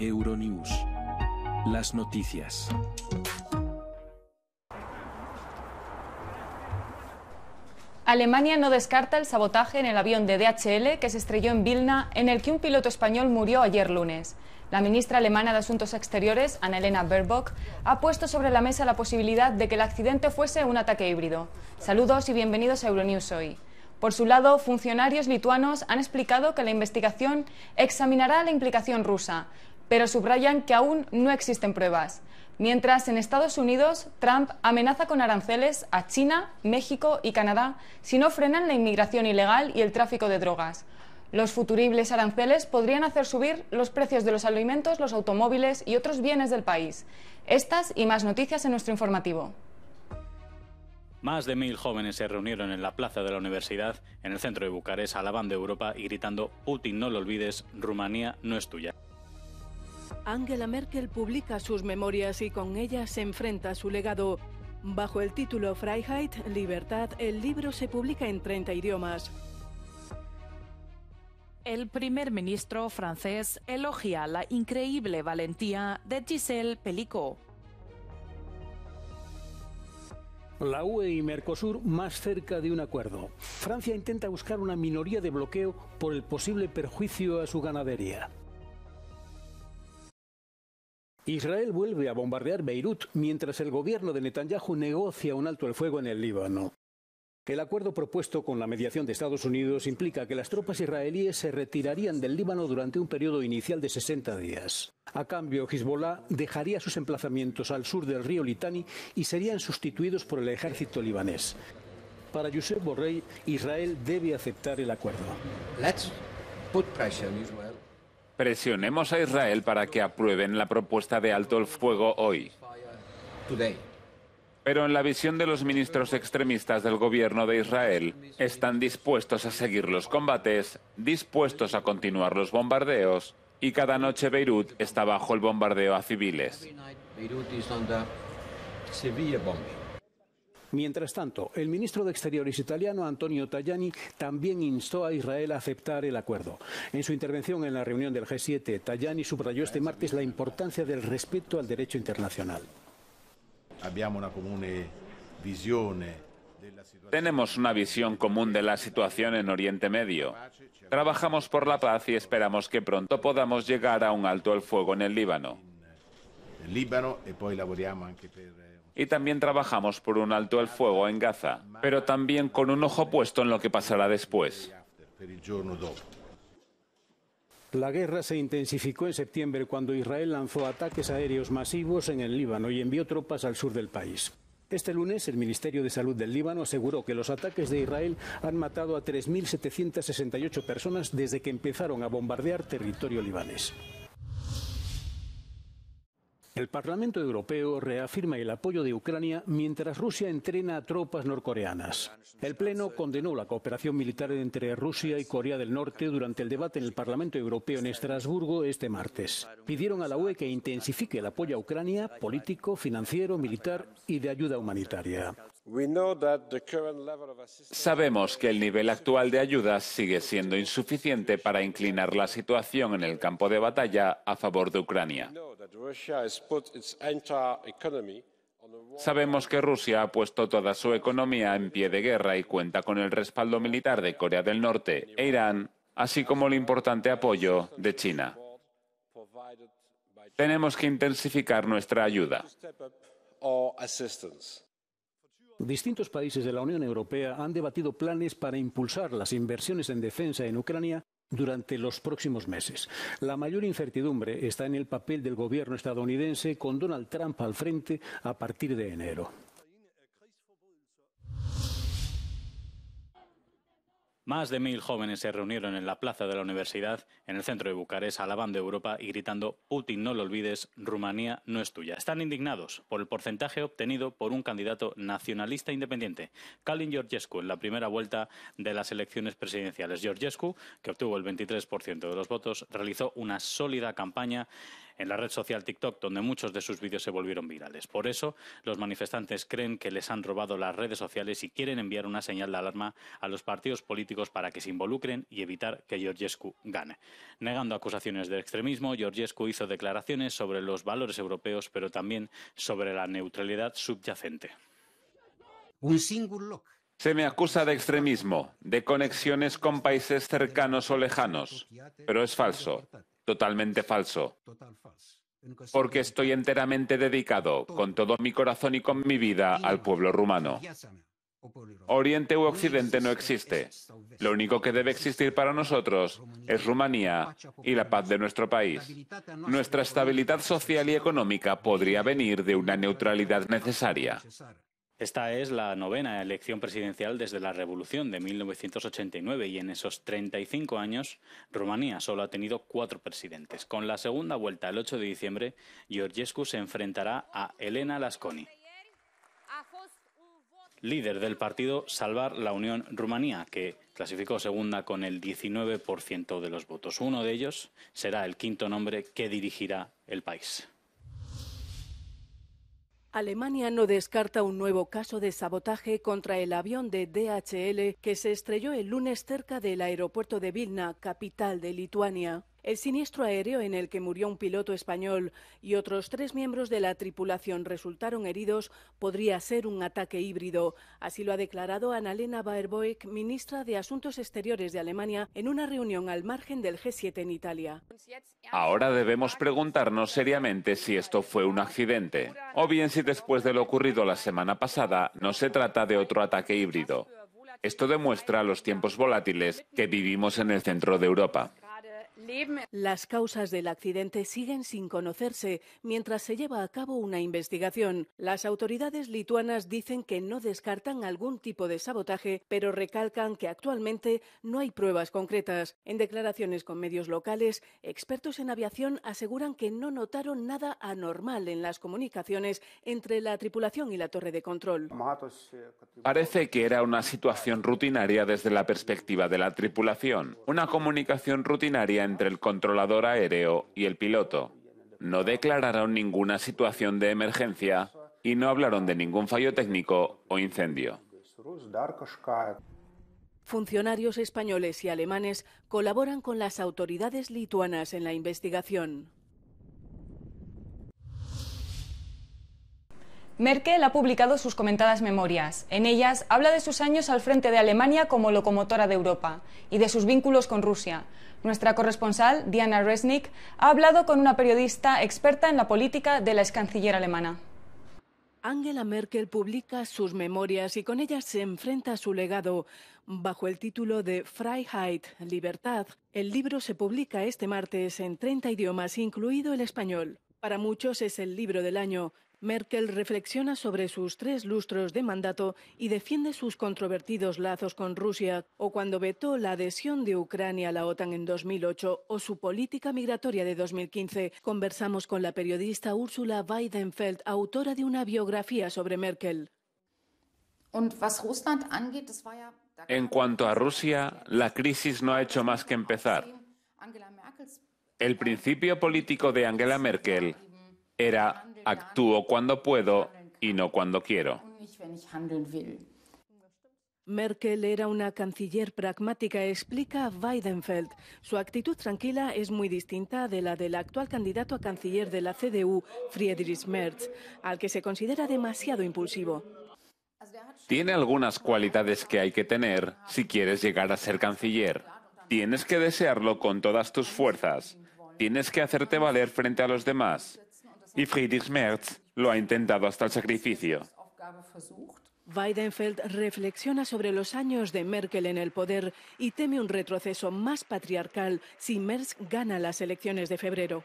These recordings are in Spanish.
Euronews. Las noticias. Alemania no descarta el sabotaje en el avión de DHL que se estrelló en Vilna, en el que un piloto español murió ayer lunes. La ministra alemana de Asuntos Exteriores, Annalena Baerbock, ha puesto sobre la mesa la posibilidad de que el accidente fuese un ataque híbrido. Saludos y bienvenidos a Euronews hoy. Por su lado, funcionarios lituanos han explicado que la investigación examinará la implicación rusa, pero subrayan que aún no existen pruebas. Mientras en Estados Unidos, Trump amenaza con aranceles a China, México y Canadá si no frenan la inmigración ilegal y el tráfico de drogas. Los futuribles aranceles podrían hacer subir los precios de los alimentos, los automóviles y otros bienes del país. Estas y más noticias en nuestro informativo. Más de mil jóvenes se reunieron en la plaza de la universidad, en el centro de Bucarest, alabando Europa y gritando Putin no lo olvides, Rumanía no es tuya. Angela Merkel publica sus memorias y con ellas se enfrenta a su legado. Bajo el título Freiheit, Libertad, el libro se publica en 30 idiomas. El primer ministro francés elogia la increíble valentía de Giselle Pellicot. La UE y Mercosur más cerca de un acuerdo. Francia intenta buscar una minoría de bloqueo por el posible perjuicio a su ganadería. Israel vuelve a bombardear Beirut mientras el gobierno de Netanyahu negocia un alto el fuego en el Líbano. El acuerdo propuesto con la mediación de Estados Unidos implica que las tropas israelíes se retirarían del Líbano durante un periodo inicial de 60 días. A cambio, Hezbollah dejaría sus emplazamientos al sur del río Litani y serían sustituidos por el ejército libanés. Para Josep Borrell, Israel debe aceptar el acuerdo. Presionemos a Israel para que aprueben la propuesta de alto el fuego hoy. Pero en la visión de los ministros extremistas del gobierno de Israel, están dispuestos a seguir los combates, dispuestos a continuar los bombardeos, y cada noche Beirut está bajo el bombardeo a civiles. Mientras tanto, el ministro de Exteriores italiano, Antonio Tajani, también instó a Israel a aceptar el acuerdo. En su intervención en la reunión del G7, Tajani subrayó este martes la importancia del respeto al derecho internacional. tenemos una visión común de la situación en Oriente Medio. Trabajamos por la paz y esperamos que pronto podamos llegar a un alto el fuego en el Líbano y también trabajamos por un alto el fuego en Gaza, pero también con un ojo puesto en lo que pasará después. La guerra se intensificó en septiembre cuando Israel lanzó ataques aéreos masivos en el Líbano y envió tropas al sur del país. Este lunes, el Ministerio de Salud del Líbano aseguró que los ataques de Israel han matado a 3.768 personas desde que empezaron a bombardear territorio libanés. El Parlamento Europeo reafirma el apoyo de Ucrania mientras Rusia entrena a tropas norcoreanas. El Pleno condenó la cooperación militar entre Rusia y Corea del Norte durante el debate en el Parlamento Europeo en Estrasburgo este martes. Pidieron a la UE que intensifique el apoyo a Ucrania político, financiero, militar y de ayuda humanitaria. Sabemos que el nivel actual de ayuda sigue siendo insuficiente para inclinar la situación en el campo de batalla a favor de Ucrania. Sabemos que Rusia ha puesto toda su economía en pie de guerra y cuenta con el respaldo militar de Corea del Norte e Irán, así como el importante apoyo de China. Tenemos que intensificar nuestra ayuda. Distintos países de la Unión Europea han debatido planes para impulsar las inversiones en defensa en Ucrania durante los próximos meses. La mayor incertidumbre está en el papel del gobierno estadounidense con Donald Trump al frente a partir de enero. Más de mil jóvenes se reunieron en la plaza de la universidad, en el centro de Bucarest, alabando Europa y gritando Putin no lo olvides, Rumanía no es tuya. Están indignados por el porcentaje obtenido por un candidato nacionalista independiente, Kalin Georgescu, en la primera vuelta de las elecciones presidenciales. Georgescu, que obtuvo el 23% de los votos, realizó una sólida campaña en la red social TikTok, donde muchos de sus vídeos se volvieron virales. Por eso, los manifestantes creen que les han robado las redes sociales y quieren enviar una señal de alarma a los partidos políticos para que se involucren y evitar que Georgescu gane. Negando acusaciones de extremismo, Georgescu hizo declaraciones sobre los valores europeos, pero también sobre la neutralidad subyacente. Un single Se me acusa de extremismo, de conexiones con países cercanos o lejanos, pero es falso. Totalmente falso. Porque estoy enteramente dedicado, con todo mi corazón y con mi vida, al pueblo rumano. Oriente u Occidente no existe. Lo único que debe existir para nosotros es Rumanía y la paz de nuestro país. Nuestra estabilidad social y económica podría venir de una neutralidad necesaria. Esta es la novena elección presidencial desde la Revolución de 1989 y en esos 35 años Rumanía solo ha tenido cuatro presidentes. Con la segunda vuelta el 8 de diciembre, Georgescu se enfrentará a Elena Lasconi líder del partido Salvar la Unión Rumanía, que clasificó segunda con el 19% de los votos. Uno de ellos será el quinto nombre que dirigirá el país. Alemania no descarta un nuevo caso de sabotaje contra el avión de DHL que se estrelló el lunes cerca del aeropuerto de Vilna, capital de Lituania. El siniestro aéreo en el que murió un piloto español y otros tres miembros de la tripulación resultaron heridos podría ser un ataque híbrido. Así lo ha declarado Annalena Baerbock, ministra de Asuntos Exteriores de Alemania, en una reunión al margen del G7 en Italia. Ahora debemos preguntarnos seriamente si esto fue un accidente o bien si después de lo ocurrido la semana pasada no se trata de otro ataque híbrido. Esto demuestra los tiempos volátiles que vivimos en el centro de Europa. Las causas del accidente siguen sin conocerse mientras se lleva a cabo una investigación. Las autoridades lituanas dicen que no descartan algún tipo de sabotaje, pero recalcan que actualmente no hay pruebas concretas. En declaraciones con medios locales, expertos en aviación aseguran que no notaron nada anormal en las comunicaciones entre la tripulación y la torre de control. Parece que era una situación rutinaria desde la perspectiva de la tripulación, una comunicación rutinaria entre el controlador aéreo y el piloto. No declararon ninguna situación de emergencia y no hablaron de ningún fallo técnico o incendio. Funcionarios españoles y alemanes colaboran con las autoridades lituanas en la investigación. Merkel ha publicado sus comentadas memorias. En ellas habla de sus años al frente de Alemania como locomotora de Europa y de sus vínculos con Rusia. Nuestra corresponsal, Diana Resnick, ha hablado con una periodista experta en la política de la ex canciller alemana. Angela Merkel publica sus memorias y con ellas se enfrenta a su legado bajo el título de Freiheit, Libertad. El libro se publica este martes en 30 idiomas, incluido el español. Para muchos es el libro del año Merkel reflexiona sobre sus tres lustros de mandato y defiende sus controvertidos lazos con Rusia, o cuando vetó la adhesión de Ucrania a la OTAN en 2008 o su política migratoria de 2015. Conversamos con la periodista Ursula Weidenfeld, autora de una biografía sobre Merkel. En cuanto a Rusia, la crisis no ha hecho más que empezar. El principio político de Angela Merkel era Actúo cuando puedo y no cuando quiero. Merkel era una canciller pragmática, explica Weidenfeld. Su actitud tranquila es muy distinta de la del actual candidato a canciller de la CDU, Friedrich Merz, al que se considera demasiado impulsivo. Tiene algunas cualidades que hay que tener si quieres llegar a ser canciller. Tienes que desearlo con todas tus fuerzas. Tienes que hacerte valer frente a los demás. Y Friedrich Merz lo ha intentado hasta el sacrificio. Weidenfeld reflexiona sobre los años de Merkel en el poder y teme un retroceso más patriarcal si Merz gana las elecciones de febrero.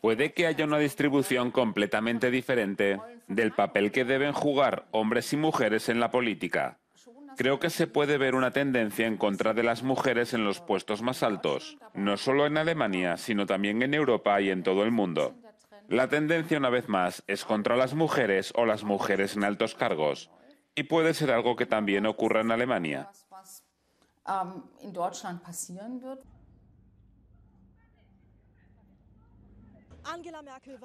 Puede que haya una distribución completamente diferente del papel que deben jugar hombres y mujeres en la política. Creo que se puede ver una tendencia en contra de las mujeres en los puestos más altos, no solo en Alemania, sino también en Europa y en todo el mundo. La tendencia, una vez más, es contra las mujeres o las mujeres en altos cargos. Y puede ser algo que también ocurra en Alemania. Um,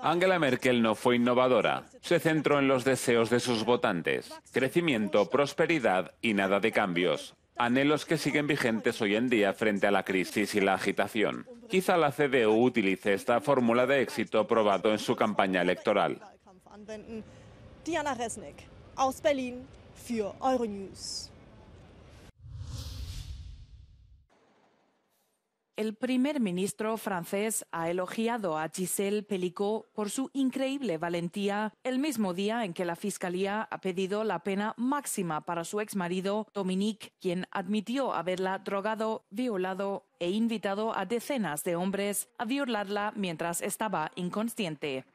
Angela Merkel no fue innovadora. Se centró en los deseos de sus votantes. Crecimiento, prosperidad y nada de cambios. Anhelos que siguen vigentes hoy en día frente a la crisis y la agitación. Quizá la CDU utilice esta fórmula de éxito probado en su campaña electoral. El primer ministro francés ha elogiado a Giselle Pellicot por su increíble valentía el mismo día en que la fiscalía ha pedido la pena máxima para su exmarido Dominique, quien admitió haberla drogado, violado e invitado a decenas de hombres a violarla mientras estaba inconsciente.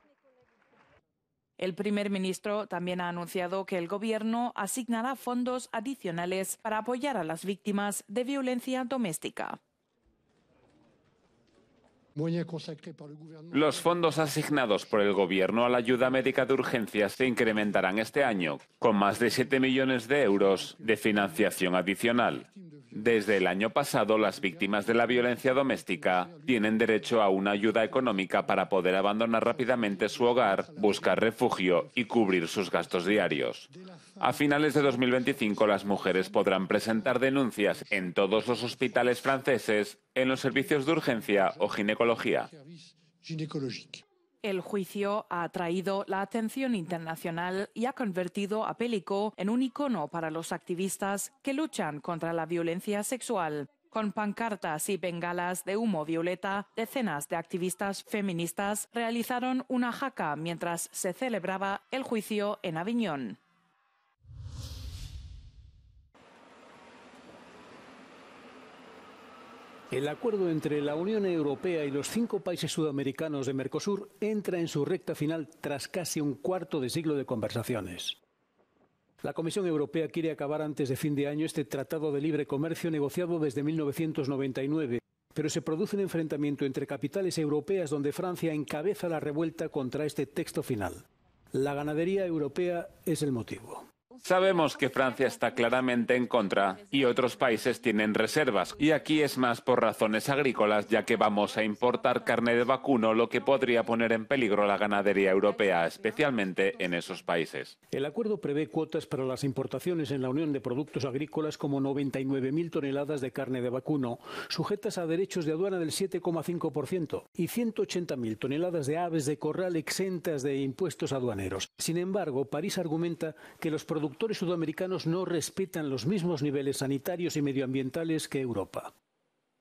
El primer ministro también ha anunciado que el gobierno asignará fondos adicionales para apoyar a las víctimas de violencia doméstica. Los fondos asignados por el Gobierno a la ayuda médica de urgencia se incrementarán este año, con más de 7 millones de euros de financiación adicional. Desde el año pasado, las víctimas de la violencia doméstica tienen derecho a una ayuda económica para poder abandonar rápidamente su hogar, buscar refugio y cubrir sus gastos diarios. A finales de 2025 las mujeres podrán presentar denuncias en todos los hospitales franceses, en los servicios de urgencia o ginecología. El juicio ha atraído la atención internacional y ha convertido a Pélico en un icono para los activistas que luchan contra la violencia sexual con pancartas y bengalas de humo violeta, decenas de activistas feministas realizaron una jaca mientras se celebraba el juicio en Aviñón. El acuerdo entre la Unión Europea y los cinco países sudamericanos de Mercosur entra en su recta final tras casi un cuarto de siglo de conversaciones. La Comisión Europea quiere acabar antes de fin de año este Tratado de Libre Comercio negociado desde 1999, pero se produce un enfrentamiento entre capitales europeas donde Francia encabeza la revuelta contra este texto final. La ganadería europea es el motivo. Sabemos que Francia está claramente en contra y otros países tienen reservas. Y aquí es más por razones agrícolas, ya que vamos a importar carne de vacuno, lo que podría poner en peligro la ganadería europea, especialmente en esos países. El acuerdo prevé cuotas para las importaciones en la Unión de productos agrícolas como 99.000 toneladas de carne de vacuno, sujetas a derechos de aduana del 7,5% y 180.000 toneladas de aves de corral exentas de impuestos aduaneros. Sin embargo, París argumenta que los productores sudamericanos no respetan los mismos niveles sanitarios y medioambientales que Europa.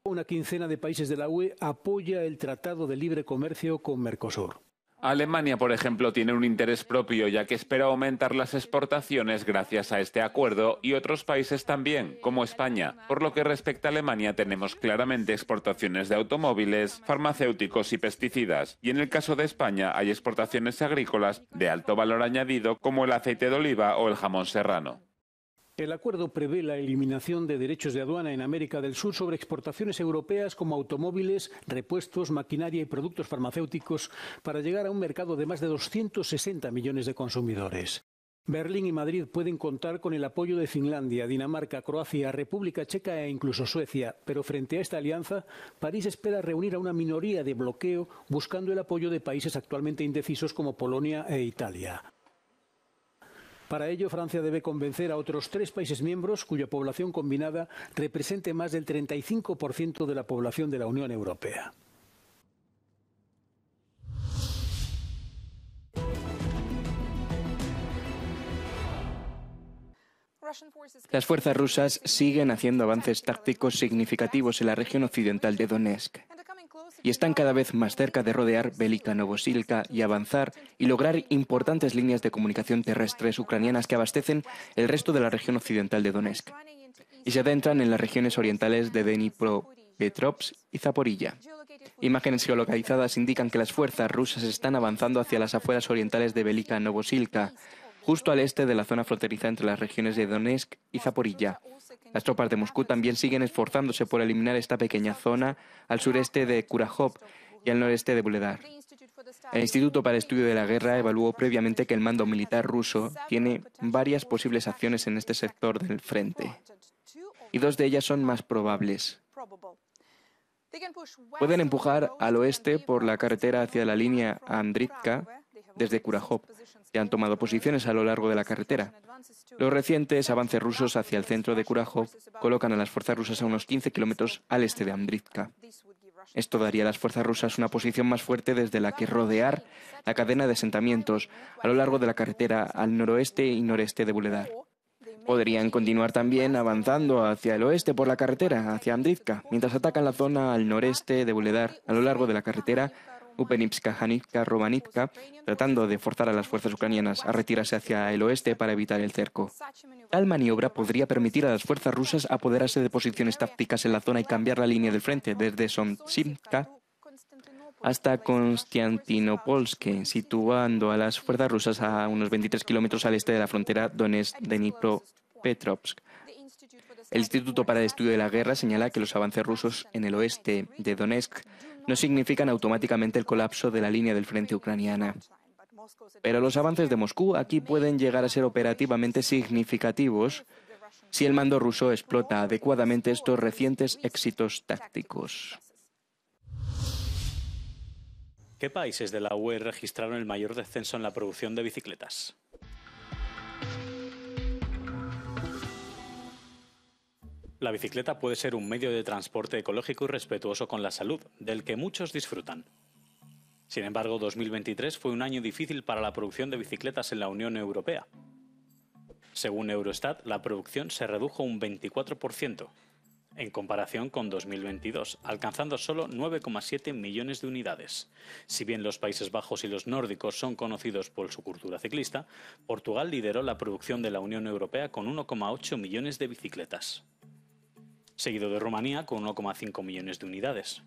Una quincena de países de la UE apoya el Tratado de Libre Comercio con Mercosur. Alemania, por ejemplo, tiene un interés propio ya que espera aumentar las exportaciones gracias a este acuerdo y otros países también, como España. Por lo que respecta a Alemania tenemos claramente exportaciones de automóviles, farmacéuticos y pesticidas. Y en el caso de España hay exportaciones agrícolas de alto valor añadido como el aceite de oliva o el jamón serrano. El acuerdo prevé la eliminación de derechos de aduana en América del Sur sobre exportaciones europeas como automóviles, repuestos, maquinaria y productos farmacéuticos para llegar a un mercado de más de 260 millones de consumidores. Berlín y Madrid pueden contar con el apoyo de Finlandia, Dinamarca, Croacia, República Checa e incluso Suecia, pero frente a esta alianza, París espera reunir a una minoría de bloqueo buscando el apoyo de países actualmente indecisos como Polonia e Italia. Para ello, Francia debe convencer a otros tres países miembros cuya población combinada represente más del 35% de la población de la Unión Europea. Las fuerzas rusas siguen haciendo avances tácticos significativos en la región occidental de Donetsk y están cada vez más cerca de rodear Velika Novosilka y avanzar y lograr importantes líneas de comunicación terrestres ucranianas que abastecen el resto de la región occidental de Donetsk y se adentran en las regiones orientales de Dnipropetrovsk y Zaporilla. Imágenes geolocalizadas indican que las fuerzas rusas están avanzando hacia las afueras orientales de Velika Novosilka, justo al este de la zona fronteriza entre las regiones de Donetsk y Zaporilla. Las tropas de Moscú también siguen esforzándose por eliminar esta pequeña zona al sureste de Kurahov y al noreste de Buledar. El Instituto para el Estudio de la Guerra evaluó previamente que el mando militar ruso tiene varias posibles acciones en este sector del frente, y dos de ellas son más probables. Pueden empujar al oeste por la carretera hacia la línea Andritka desde Kurajov, que han tomado posiciones a lo largo de la carretera. Los recientes avances rusos hacia el centro de Kurajov colocan a las fuerzas rusas a unos 15 kilómetros al este de Andrizka. Esto daría a las fuerzas rusas una posición más fuerte desde la que rodear la cadena de asentamientos a lo largo de la carretera al noroeste y noreste de Buledar. Podrían continuar también avanzando hacia el oeste por la carretera, hacia Andrizka, mientras atacan la zona al noreste de Buledar, a lo largo de la carretera Upenivska, ROMANITKA, tratando de forzar a las fuerzas ucranianas a retirarse hacia el oeste para evitar el cerco. Tal maniobra podría permitir a las fuerzas rusas apoderarse de posiciones tácticas en la zona y cambiar la línea del frente desde SOMTSIMKA hasta Konstantinopolsk, situando a las fuerzas rusas a unos 23 kilómetros al este de la frontera Donetsk-Dnipropetrovsk. El Instituto para el Estudio de la Guerra señala que los avances rusos en el oeste de Donetsk no significan automáticamente el colapso de la línea del frente ucraniana. Pero los avances de Moscú aquí pueden llegar a ser operativamente significativos si el mando ruso explota adecuadamente estos recientes éxitos tácticos. ¿Qué países de la UE registraron el mayor descenso en la producción de bicicletas? La bicicleta puede ser un medio de transporte ecológico y respetuoso con la salud, del que muchos disfrutan. Sin embargo, 2023 fue un año difícil para la producción de bicicletas en la Unión Europea. Según Eurostat, la producción se redujo un 24% en comparación con 2022, alcanzando solo 9,7 millones de unidades. Si bien los Países Bajos y los nórdicos son conocidos por su cultura ciclista, Portugal lideró la producción de la Unión Europea con 1,8 millones de bicicletas seguido de Rumanía con 1,5 millones de unidades,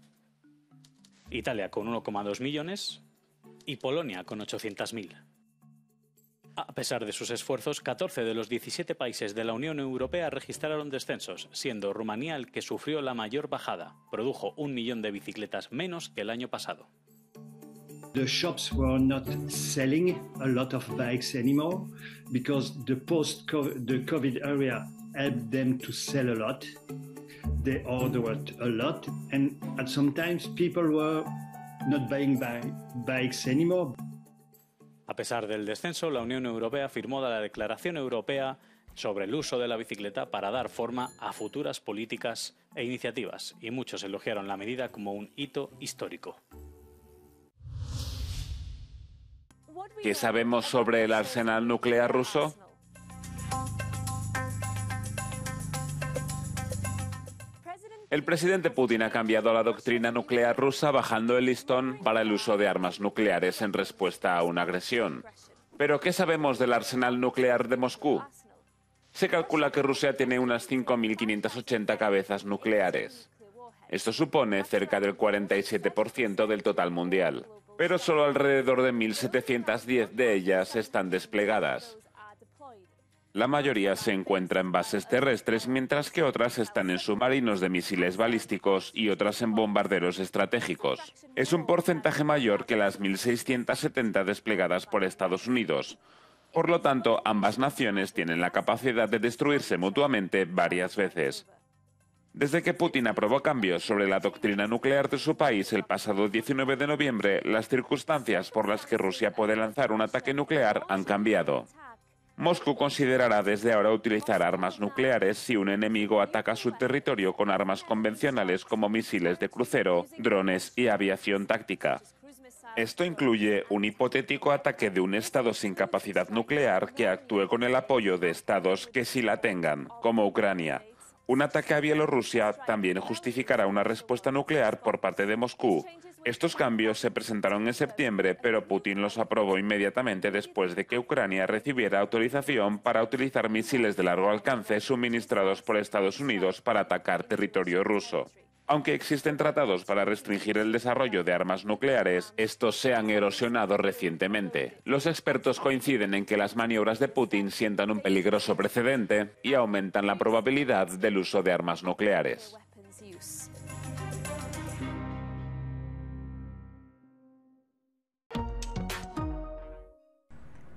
Italia con 1,2 millones y Polonia con 800.000. A pesar de sus esfuerzos, 14 de los 17 países de la Unión Europea registraron descensos, siendo Rumanía el que sufrió la mayor bajada. Produjo un millón de bicicletas menos que el año pasado. The shops were not selling a lot of bikes anymore post -COVID, them lot a A pesar del descenso, la Unión Europea firmó la Declaración Europea sobre el uso de la bicicleta para dar forma a futuras políticas e iniciativas, y muchos elogiaron la medida como un hito histórico. ¿Qué sabemos sobre el arsenal nuclear ruso? El presidente Putin ha cambiado la doctrina nuclear rusa bajando el listón para el uso de armas nucleares en respuesta a una agresión. Pero ¿qué sabemos del arsenal nuclear de Moscú? Se calcula que Rusia tiene unas 5.580 cabezas nucleares. Esto supone cerca del 47% del total mundial, pero solo alrededor de 1.710 de ellas están desplegadas. La mayoría se encuentra en bases terrestres, mientras que otras están en submarinos de misiles balísticos y otras en bombarderos estratégicos. Es un porcentaje mayor que las 1.670 desplegadas por Estados Unidos. Por lo tanto, ambas naciones tienen la capacidad de destruirse mutuamente varias veces. Desde que Putin aprobó cambios sobre la doctrina nuclear de su país el pasado 19 de noviembre, las circunstancias por las que Rusia puede lanzar un ataque nuclear han cambiado. Moscú considerará desde ahora utilizar armas nucleares si un enemigo ataca su territorio con armas convencionales como misiles de crucero, drones y aviación táctica. Esto incluye un hipotético ataque de un Estado sin capacidad nuclear que actúe con el apoyo de Estados que sí la tengan, como Ucrania. Un ataque a Bielorrusia también justificará una respuesta nuclear por parte de Moscú, estos cambios se presentaron en septiembre, pero Putin los aprobó inmediatamente después de que Ucrania recibiera autorización para utilizar misiles de largo alcance suministrados por Estados Unidos para atacar territorio ruso. Aunque existen tratados para restringir el desarrollo de armas nucleares, estos se han erosionado recientemente. Los expertos coinciden en que las maniobras de Putin sientan un peligroso precedente y aumentan la probabilidad del uso de armas nucleares.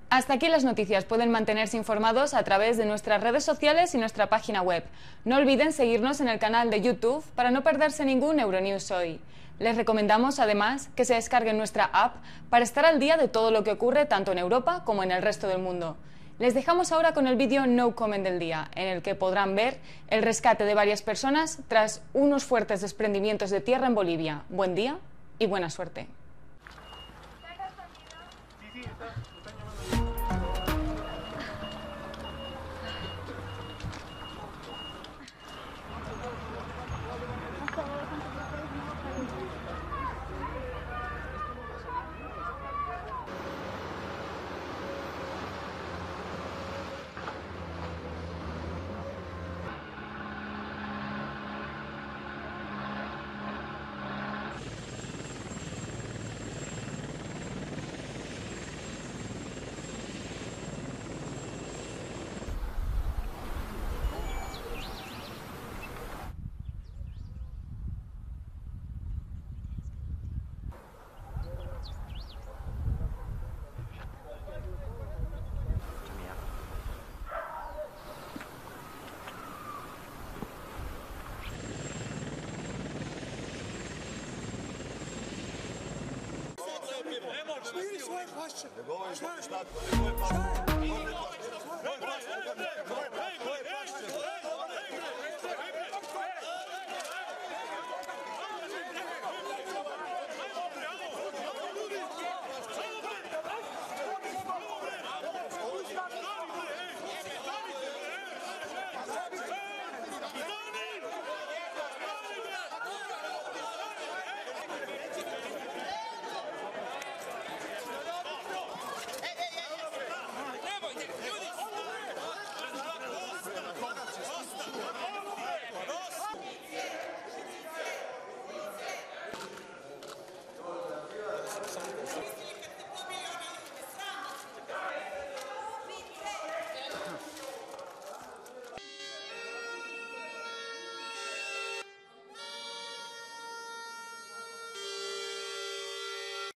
Hasta aquí las noticias. Pueden mantenerse informados a través de nuestras redes sociales y nuestra página web. No olviden seguirnos en el canal de YouTube para no perderse ningún Euronews hoy. Les recomendamos además que se descarguen nuestra app para estar al día de todo lo que ocurre tanto en Europa como en el resto del mundo. Les dejamos ahora con el vídeo No Comment del día, en el que podrán ver el rescate de varias personas tras unos fuertes desprendimientos de tierra en Bolivia. Buen día y buena suerte. Ne može, Smiri svoje Šta je? Šta je?